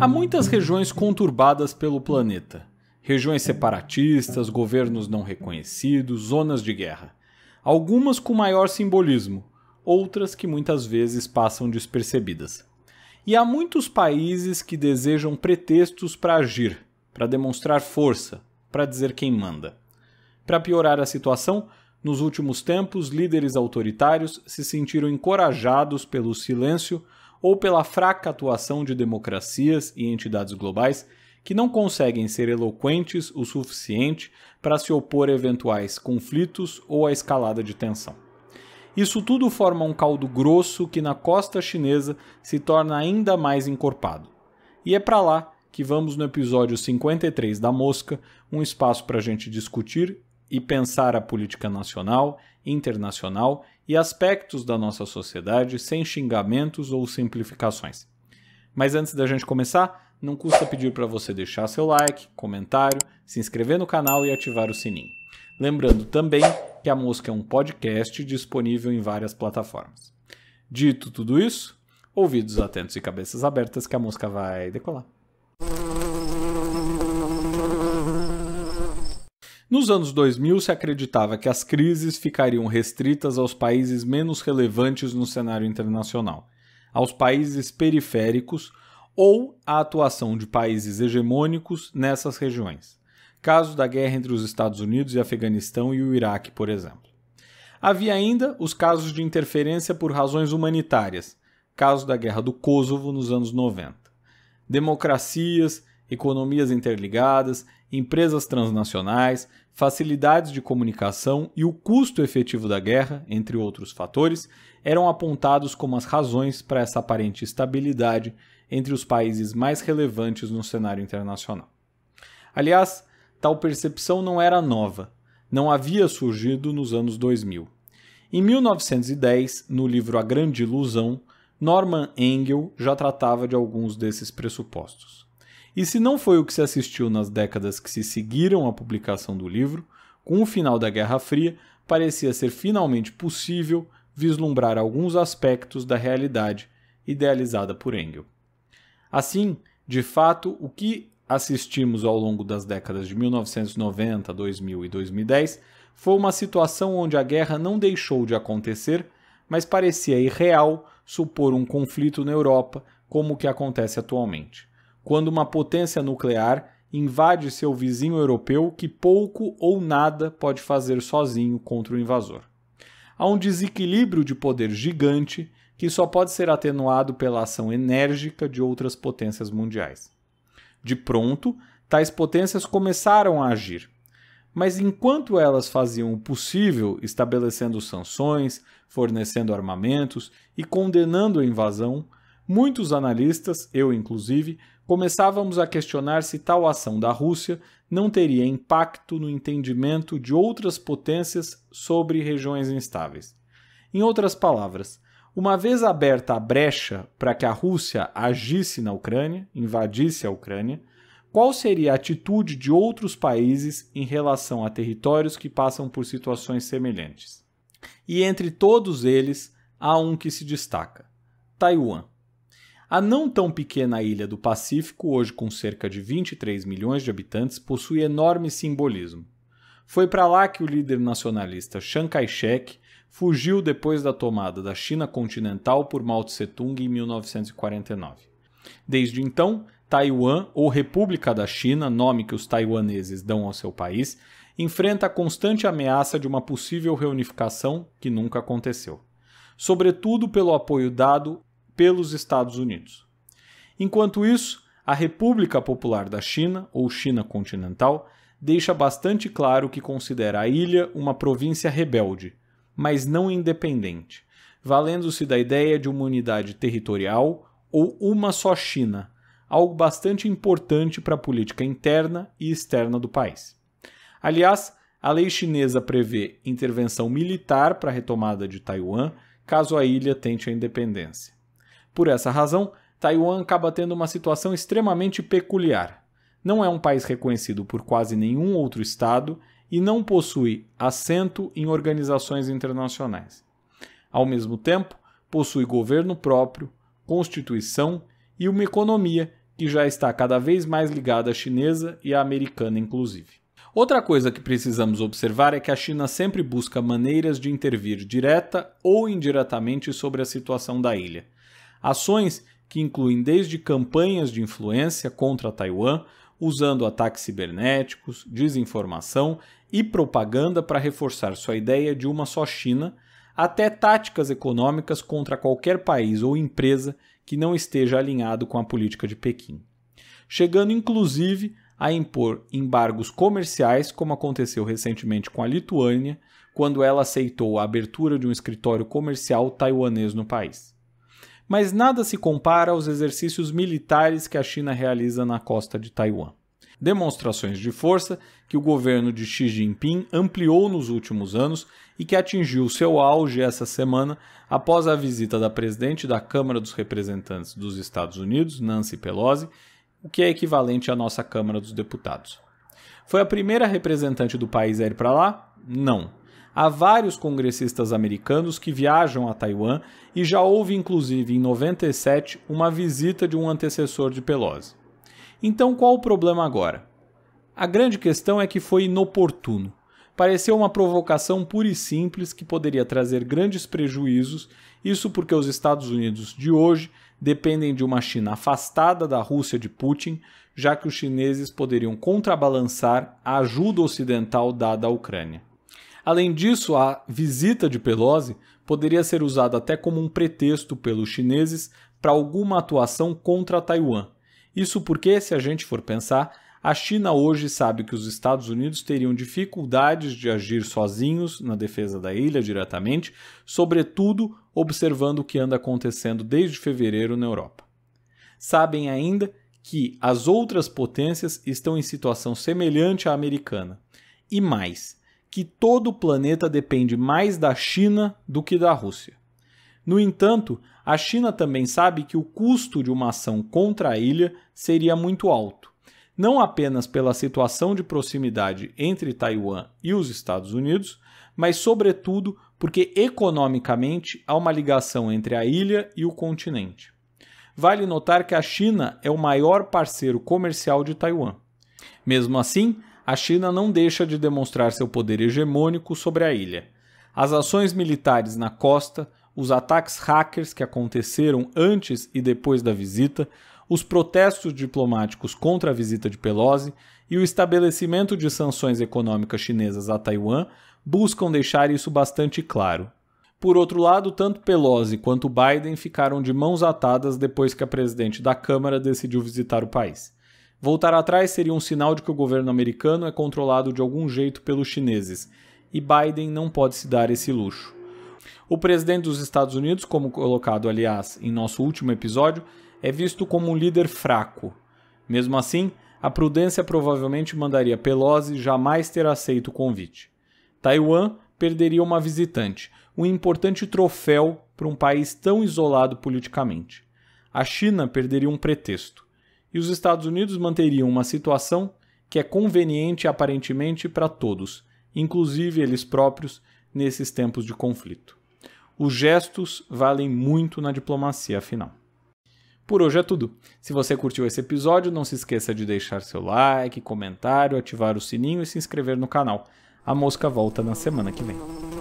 Há muitas regiões conturbadas pelo planeta. Regiões separatistas, governos não reconhecidos, zonas de guerra. Algumas com maior simbolismo, outras que muitas vezes passam despercebidas. E há muitos países que desejam pretextos para agir, para demonstrar força, para dizer quem manda. Para piorar a situação, nos últimos tempos, líderes autoritários se sentiram encorajados pelo silêncio ou pela fraca atuação de democracias e entidades globais que não conseguem ser eloquentes o suficiente para se opor a eventuais conflitos ou a escalada de tensão. Isso tudo forma um caldo grosso que na costa chinesa se torna ainda mais encorpado. E é para lá que vamos no episódio 53 da Mosca, um espaço para a gente discutir e pensar a política nacional, internacional e aspectos da nossa sociedade sem xingamentos ou simplificações. Mas antes da gente começar, não custa pedir para você deixar seu like, comentário, se inscrever no canal e ativar o sininho. Lembrando também que a Mosca é um podcast disponível em várias plataformas. Dito tudo isso, ouvidos atentos e cabeças abertas que a mosca vai decolar. Nos anos 2000, se acreditava que as crises ficariam restritas aos países menos relevantes no cenário internacional, aos países periféricos ou à atuação de países hegemônicos nessas regiões. Caso da guerra entre os Estados Unidos e Afeganistão e o Iraque, por exemplo. Havia ainda os casos de interferência por razões humanitárias, caso da guerra do Kosovo nos anos 90. Democracias, economias interligadas, empresas transnacionais, facilidades de comunicação e o custo efetivo da guerra, entre outros fatores, eram apontados como as razões para essa aparente estabilidade entre os países mais relevantes no cenário internacional. Aliás, tal percepção não era nova, não havia surgido nos anos 2000. Em 1910, no livro A Grande Ilusão, Norman Engel já tratava de alguns desses pressupostos. E se não foi o que se assistiu nas décadas que se seguiram à publicação do livro, com o final da Guerra Fria, parecia ser finalmente possível vislumbrar alguns aspectos da realidade idealizada por Engel. Assim, de fato, o que assistimos ao longo das décadas de 1990, 2000 e 2010 foi uma situação onde a guerra não deixou de acontecer, mas parecia irreal supor um conflito na Europa como o que acontece atualmente quando uma potência nuclear invade seu vizinho europeu que pouco ou nada pode fazer sozinho contra o invasor. Há um desequilíbrio de poder gigante que só pode ser atenuado pela ação enérgica de outras potências mundiais. De pronto, tais potências começaram a agir. Mas enquanto elas faziam o possível, estabelecendo sanções, fornecendo armamentos e condenando a invasão, muitos analistas, eu inclusive, começávamos a questionar se tal ação da Rússia não teria impacto no entendimento de outras potências sobre regiões instáveis. Em outras palavras, uma vez aberta a brecha para que a Rússia agisse na Ucrânia, invadisse a Ucrânia, qual seria a atitude de outros países em relação a territórios que passam por situações semelhantes? E entre todos eles, há um que se destaca: Taiwan. A não tão pequena ilha do Pacífico, hoje com cerca de 23 milhões de habitantes, possui enorme simbolismo. Foi para lá que o líder nacionalista Chiang Kai-shek fugiu depois da tomada da China continental por Mao Tse-tung em 1949. Desde então, Taiwan, ou República da China, nome que os taiwaneses dão ao seu país, enfrenta a constante ameaça de uma possível reunificação que nunca aconteceu. Sobretudo pelo apoio dado pelos Estados Unidos. Enquanto isso, a República Popular da China, ou China Continental, deixa bastante claro que considera a ilha uma província rebelde, mas não independente, valendo-se da ideia de uma unidade territorial ou uma só China, algo bastante importante para a política interna e externa do país. Aliás, a lei chinesa prevê intervenção militar para a retomada de Taiwan caso a ilha tente a independência. Por essa razão, Taiwan acaba tendo uma situação extremamente peculiar. Não é um país reconhecido por quase nenhum outro Estado e não possui assento em organizações internacionais. Ao mesmo tempo, possui governo próprio, constituição e uma economia que já está cada vez mais ligada à chinesa e à americana, inclusive. Outra coisa que precisamos observar é que a China sempre busca maneiras de intervir direta ou indiretamente sobre a situação da ilha Ações que incluem desde campanhas de influência contra Taiwan, usando ataques cibernéticos, desinformação e propaganda para reforçar sua ideia de uma só China, até táticas econômicas contra qualquer país ou empresa que não esteja alinhado com a política de Pequim. Chegando inclusive a impor embargos comerciais, como aconteceu recentemente com a Lituânia, quando ela aceitou a abertura de um escritório comercial taiwanês no país mas nada se compara aos exercícios militares que a China realiza na costa de Taiwan. Demonstrações de força que o governo de Xi Jinping ampliou nos últimos anos e que atingiu seu auge essa semana após a visita da presidente da Câmara dos Representantes dos Estados Unidos, Nancy Pelosi, o que é equivalente à nossa Câmara dos Deputados. Foi a primeira representante do país a ir para lá? Não, Há vários congressistas americanos que viajam a Taiwan e já houve, inclusive, em 97, uma visita de um antecessor de Pelosi. Então, qual o problema agora? A grande questão é que foi inoportuno. Pareceu uma provocação pura e simples que poderia trazer grandes prejuízos, isso porque os Estados Unidos de hoje dependem de uma China afastada da Rússia de Putin, já que os chineses poderiam contrabalançar a ajuda ocidental dada à Ucrânia. Além disso, a visita de Pelosi poderia ser usada até como um pretexto pelos chineses para alguma atuação contra Taiwan. Isso porque, se a gente for pensar, a China hoje sabe que os Estados Unidos teriam dificuldades de agir sozinhos na defesa da ilha diretamente, sobretudo observando o que anda acontecendo desde fevereiro na Europa. Sabem ainda que as outras potências estão em situação semelhante à americana. E mais, que todo o planeta depende mais da China do que da Rússia. No entanto, a China também sabe que o custo de uma ação contra a ilha seria muito alto, não apenas pela situação de proximidade entre Taiwan e os Estados Unidos, mas sobretudo porque economicamente há uma ligação entre a ilha e o continente. Vale notar que a China é o maior parceiro comercial de Taiwan. Mesmo assim, a China não deixa de demonstrar seu poder hegemônico sobre a ilha. As ações militares na costa, os ataques hackers que aconteceram antes e depois da visita, os protestos diplomáticos contra a visita de Pelosi e o estabelecimento de sanções econômicas chinesas a Taiwan buscam deixar isso bastante claro. Por outro lado, tanto Pelosi quanto Biden ficaram de mãos atadas depois que a presidente da Câmara decidiu visitar o país. Voltar atrás seria um sinal de que o governo americano é controlado de algum jeito pelos chineses, e Biden não pode se dar esse luxo. O presidente dos Estados Unidos, como colocado, aliás, em nosso último episódio, é visto como um líder fraco. Mesmo assim, a prudência provavelmente mandaria Pelosi jamais ter aceito o convite. Taiwan perderia uma visitante, um importante troféu para um país tão isolado politicamente. A China perderia um pretexto e os Estados Unidos manteriam uma situação que é conveniente aparentemente para todos, inclusive eles próprios, nesses tempos de conflito. Os gestos valem muito na diplomacia, afinal. Por hoje é tudo. Se você curtiu esse episódio, não se esqueça de deixar seu like, comentário, ativar o sininho e se inscrever no canal. A mosca volta na semana que vem.